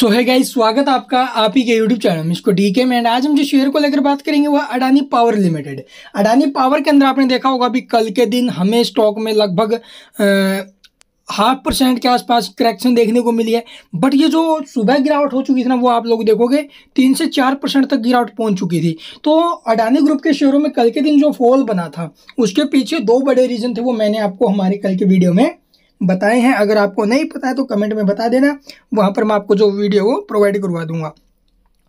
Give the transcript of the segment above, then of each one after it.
सो है गाइस स्वागत आपका आप ही के यूट्यूब चैनल में इसको के में एंड आज हम जो शेयर को लेकर बात करेंगे वह Adani power limited Adani power के अंदर आपने देखा होगा अभी कल के दिन हमें स्टॉक में लगभग हाफ परसेंट के आसपास करेक्शन देखने को मिली है बट ये जो सुबह गिरावट हो चुकी थी ना वो आप लोग देखोगे तीन से चार परसेंट तक गिरावट पहुंच चुकी थी तो अडानी ग्रुप के शेयरों में कल के दिन जो फॉल बना था उसके पीछे दो बड़े रीजन थे वो मैंने आपको हमारे कल के वीडियो में बताए हैं अगर आपको नहीं पता है तो कमेंट में बता देना वहाँ पर मैं आपको जो वीडियो वो प्रोवाइड करवा दूंगा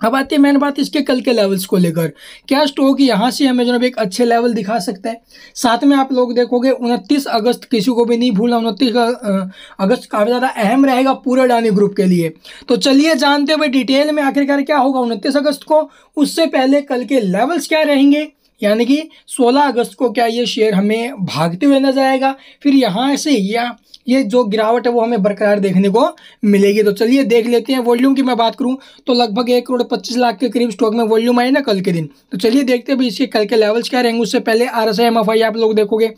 अब आती है मेन बात इसके कल के लेवल्स को लेकर क्या स्टॉक यहाँ से हमें जो एक अच्छे लेवल दिखा सकते हैं साथ में आप लोग देखोगे उनतीस अगस्त किसी को भी नहीं भूलना उनतीस अगस्त काफ़ी ज़्यादा अहम रहेगा पूरे डानी ग्रुप के लिए तो चलिए जानते हुए डिटेल में आखिरकार क्या होगा उनतीस अगस्त को उससे पहले कल के लेवल्स क्या रहेंगे यानी कि 16 अगस्त को क्या ये शेयर हमें भागते हुए नजर आएगा फिर यहाँ से या ये जो गिरावट है वो हमें बरकरार देखने को मिलेगी तो चलिए देख लेते हैं वॉल्यूम की मैं बात करूँ तो लगभग एक करोड़ पच्चीस लाख के करीब स्टॉक में वॉल्यूम आए ना कल के दिन तो चलिए देखते हैं इसके कल के लेवल्स क्या रहेंगे उससे पहले आर एस आप लोग देखोगे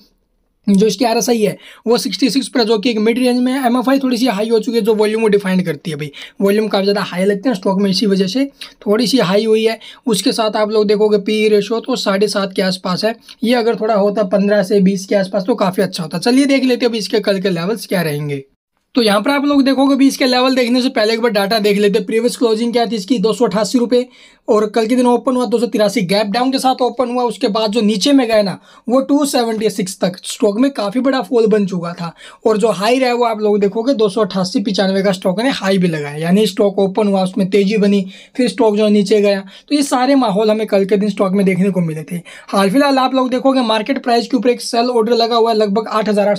जो इसकी आर है वो 66 पर जो कि एक मिड रेंज में एफ आई थोड़ी सी हाई हो चुकी है जो वॉल्यूम को डिफाइन करती है भाई वॉल्यूम काफ़ी ज़्यादा हाई लगते हैं स्टॉक में इसी वजह से थोड़ी सी हाई हुई है उसके साथ आप लोग देखोगे पी रेशो e तो साढ़े सात के आसपास है ये अगर थोड़ा होता पंद्रह से बीस के आसपास तो काफ़ी अच्छा होता चलिए देख लेते अभी इसके कल के लेवल्स क्या रहेंगे तो यहाँ पर आप लोग देखोगे भी इसके लेवल देखने से पहले एक बार डाटा देख लेते प्रीवियस क्लोजिंग क्या थी इसकी दो सौ अठासी रुपये और कल के दिन ओपन हुआ दो गैप डाउन के साथ ओपन हुआ उसके बाद जो नीचे में गए ना वो 276 तक स्टॉक में काफ़ी बड़ा फॉल बन चुका था और जो हाई रहा वो आप लोग देखोगे दो सौ का स्टॉक ने हाई भी लगाया यानी स्टॉक ओपन हुआ उसमें तेज़ी बनी फिर स्टॉक जो नीचे गया तो ये सारे माहौल हमें कल के दिन स्टॉक में देखने को मिले थे हाल फिलहाल आप लोग देखोगे मार्केट प्राइस के ऊपर एक सेल ऑर्डर लगा हुआ है लगभग आठ हज़ार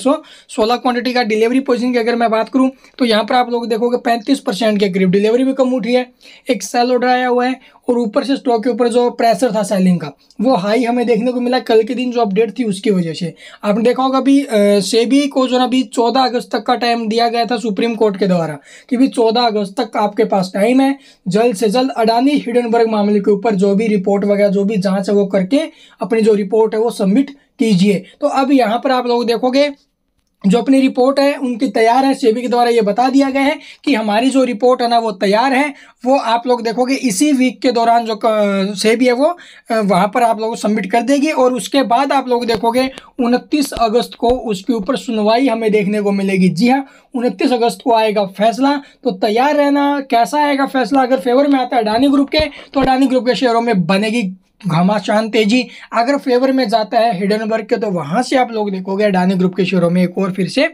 क्वांटिटी का डिलीवरी पोजिशन की अगर मैं बात करूँ तो यहाँ पर आप लोग देखोगे पैंतीस के करीब डिलीवरी भी कम उठी है एक सेल ऑर्डर आया हुआ है और ऊपर से स्टॉक के ऊपर जो प्रेशर था सेलिंग का वो हाई हमें देखने को मिला कल के दिन जो अपडेट थी उसकी वजह से आपने देखा होगा अभी सेबी को जो ना अभी चौदह अगस्त तक का टाइम दिया गया था सुप्रीम कोर्ट के द्वारा कि भी चौदह अगस्त तक आपके पास टाइम है जल्द से जल्द अडानी हिडनबर्ग मामले के ऊपर जो भी रिपोर्ट वगैरह जो भी जाँच है वो करके अपनी जो रिपोर्ट है वो सबमिट कीजिए तो अब यहाँ पर आप लोग देखोगे जो अपनी रिपोर्ट है उनकी तैयार है सेबी के द्वारा ये बता दिया गया है कि हमारी जो रिपोर्ट है ना वो तैयार है वो आप लोग देखोगे इसी वीक के दौरान जो सेबी है वो वहाँ पर आप लोग सबमिट कर देगी और उसके बाद आप लोग देखोगे 29 अगस्त को उसके ऊपर सुनवाई हमें देखने को मिलेगी जी हाँ उनतीस अगस्त को आएगा फैसला तो तैयार रहना कैसा आएगा फैसला अगर फेवर में आता है अडानी ग्रुप के तो अडानी ग्रुप के शेयरों में बनेगी घमासान तेजी अगर फेवर में जाता है हिडनबर्ग के तो वहाँ से आप लोग देखोगे डानी ग्रुप के शेयरों में एक और फिर से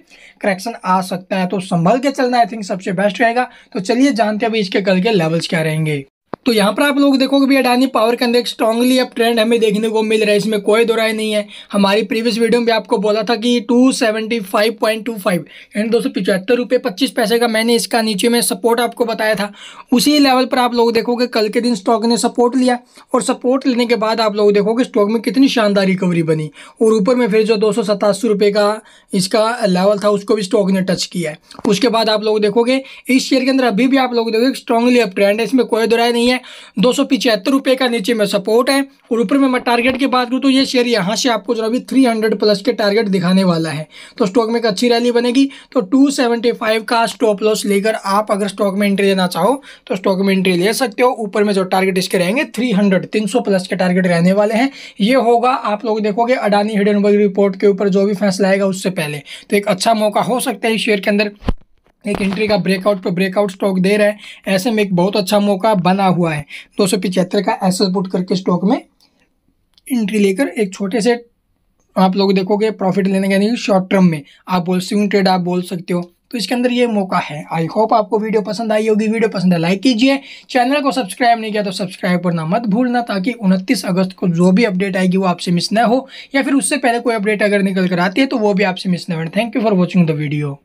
करेक्शन आ सकता है तो संभल के चलना आई थिंक सबसे बेस्ट रहेगा तो चलिए जानते हैं अभी इसके कल के लेवल्स क्या रहेंगे तो यहाँ पर आप लोग देखोगे भी अडानी पावर के अंदर स्ट्रांगली अब ट्रेंड हमें देखने को मिल रहा है इसमें कोई दो नहीं है हमारी प्रीवियस वीडियो में भी आपको बोला था कि two seventy five point two five यानी दो सौ पिचहत्तर रुपये पच्चीस पैसे का मैंने इसका नीचे में सपोर्ट आपको बताया था उसी लेवल पर आप लोग देखोगे कल के दिन स्टॉक ने सपोर्ट लिया और सपोर्ट लेने के बाद आप लोग देखोगे स्टॉक में कितनी शानदार रिकवरी बनी और ऊपर में फिर जो दो सौ का इसका लेवल था उसको भी स्टॉक ने टच किया है उसके बाद आप लोग देखोगे इस शेयर के अंदर अभी भी आप लोग देखोगे स्ट्रांगली अब ट्रेंड है इसमें कोई दो नहीं है दो सौ का नीचे में सपोर्ट है और ऊपर में मैं टारगेट की बात करूँ तो ये शेयर यहाँ से आपको जो अभी थ्री प्लस के टारगेट दिखाने वाला है तो स्टॉक में एक अच्छी रैली बनेगी तो टू का स्टॉप लॉस लेकर आप अगर स्टॉक में एंट्री लेना चाहो तो स्टॉक में एंट्री ले सकते हो ऊपर में जो टारगेट इसके रहेंगे थ्री हंड्रेड प्लस के टारगेट रहने वाले हैं ये होगा आप लोग देखोगे अडानी हिडनबर्ग रिपोर्ट के ऊपर जो भी फैसला आएगा उससे पहले तो एक अच्छा मौका हो सकता है शेयर के अंदर एक एंट्री का ब्रेकआउट पर ब्रेकआउट स्टॉक दे रहा है ऐसे में एक बहुत अच्छा मौका बना हुआ है दो सौ पिचहत्तर का एस बुट करके स्टॉक में एंट्री लेकर एक छोटे से आप लोग देखोगे प्रॉफिट लेने का नहीं शॉर्ट टर्म में आप बोल स्विंग ट्रेड आप बोल सकते हो तो इसके अंदर ये मौका है आई होप आपको वीडियो पसंद आई होगी वीडियो पसंद है लाइक कीजिए चैनल को सब्सक्राइब नहीं किया तो सब्सक्राइब करना मत भूलना ताकि 29 अगस्त को जो भी अपडेट आएगी वो आपसे मिस ना हो या फिर उससे पहले कोई अपडेट अगर निकल कर आती है तो वो भी आपसे मिस ना हो thank you for watching the video